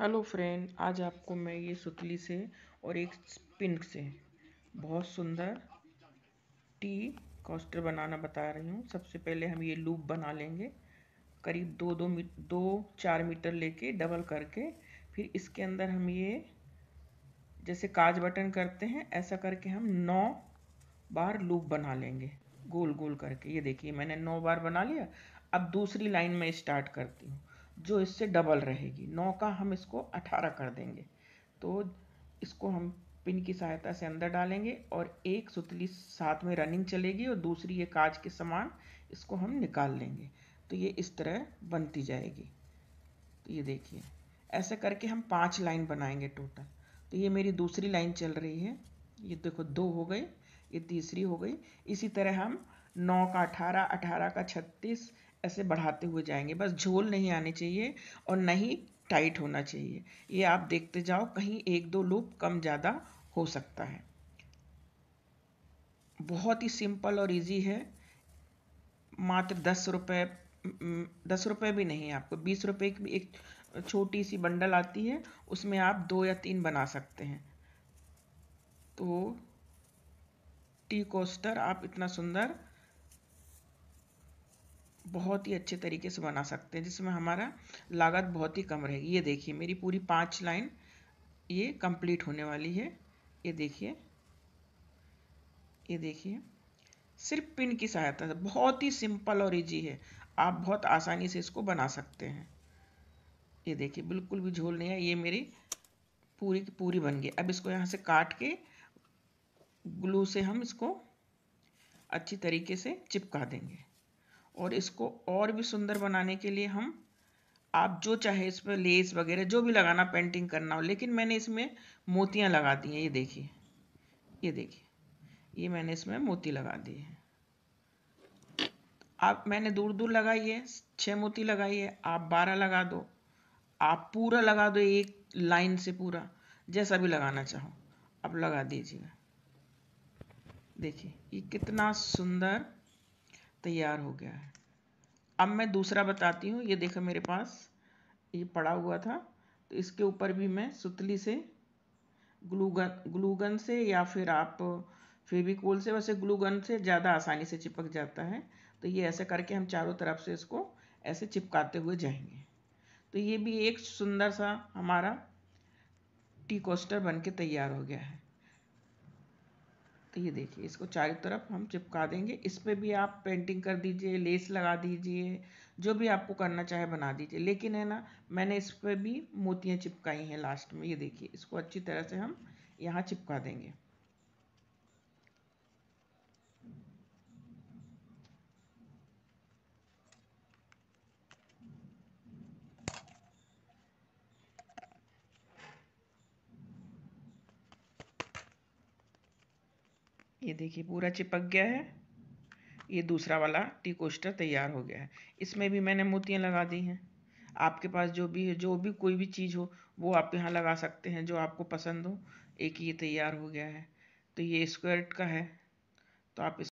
hello friend आज आपको मैं ये सुतली से और एक पिन से बहुत सुंदर टी कॉस्टर बनाना बता रही हूँ सबसे पहले हम ये लूप बना लेंगे करीब दो दो मी दो चार मीटर लेके डबल करके फिर इसके अंदर हम ये जैसे काज बटन करते हैं ऐसा करके हम नौ बार लूप बना लेंगे गोल गोल करके ये देखिए मैंने नौ बार बना लिया अब दूसरी लाइन में स्टार्ट करती हूँ जो इससे डबल रहेगी नौ का हम इसको अठारह कर देंगे तो इसको हम पिन की सहायता से अंदर डालेंगे और एक सुतली साथ में रनिंग चलेगी और दूसरी ये काज के समान इसको हम निकाल लेंगे तो ये इस तरह बनती जाएगी तो ये देखिए ऐसे करके हम पांच लाइन बनाएंगे टोटल तो ये मेरी दूसरी लाइन चल रही है ये देखो दो हो गई ये तीसरी हो गई इसी तरह हम नौ का अठारह अठारह का छत्तीस ऐसे बढ़ाते हुए जाएंगे बस झोल नहीं आनी चाहिए और न ही टाइट होना चाहिए ये आप देखते जाओ कहीं एक दो लूप कम ज़्यादा हो सकता है बहुत ही सिंपल और इजी है मात्र दस रुपये हम्म, दस रुपये भी नहीं आपको बीस रुपये की भी एक छोटी सी बंडल आती है उसमें आप दो या तीन बना सकते हैं तो टी कोस्टर आप इतना सुंदर बहुत ही अच्छे तरीके से बना सकते हैं जिसमें हमारा लागत बहुत ही कम रहेगी ये देखिए मेरी पूरी पाँच लाइन ये कंप्लीट होने वाली है ये देखिए ये देखिए सिर्फ पिन की सहायता से बहुत ही सिंपल और इजी है आप बहुत आसानी से इसको बना सकते हैं ये देखिए बिल्कुल भी झोल नहीं है ये मेरी पूरी की पूरी बन गई अब इसको यहाँ से काट के ग्लू से हम इसको अच्छी तरीके से चिपका देंगे और इसको और भी सुंदर बनाने के लिए हम आप जो चाहे इस पर लेस वगैरह जो भी लगाना पेंटिंग करना हो लेकिन मैंने इसमें मोतियाँ लगा दी हैं ये देखिए ये देखिए ये मैंने इसमें मोती लगा दिए हैं आप मैंने दूर दूर लगाई है छः मोती लगाई है आप बारह लगा दो आप पूरा लगा दो एक लाइन से पूरा जैसा भी लगाना चाहो आप लगा दीजिएगा देखिए ये कितना सुंदर तैयार हो गया है अब मैं दूसरा बताती हूँ ये देखो मेरे पास ये पड़ा हुआ था तो इसके ऊपर भी मैं सुतली से ग्लूगन ग्लूगन से या फिर आप फेविकोल से वैसे ग्लूगन से ज़्यादा आसानी से चिपक जाता है तो ये ऐसे करके हम चारों तरफ से इसको ऐसे चिपकाते हुए जाएंगे तो ये भी एक सुंदर सा हमारा टी कोस्टर बन के तैयार हो गया है तो ये देखिए इसको चारों तरफ हम चिपका देंगे इस पर भी आप पेंटिंग कर दीजिए लेस लगा दीजिए जो भी आपको करना चाहे बना दीजिए लेकिन है ना मैंने इस पर भी मोतियाँ चिपकाई हैं लास्ट में ये देखिए इसको अच्छी तरह से हम यहाँ चिपका देंगे ये देखिए पूरा चिपक गया है ये दूसरा वाला टी कोस्टर तैयार हो गया है इसमें भी मैंने मोतियाँ लगा दी हैं आपके पास जो भी जो भी कोई भी चीज़ हो वो आप यहाँ लगा सकते हैं जो आपको पसंद हो एक ये तैयार हो गया है तो ये स्क्वायर का है तो आप इस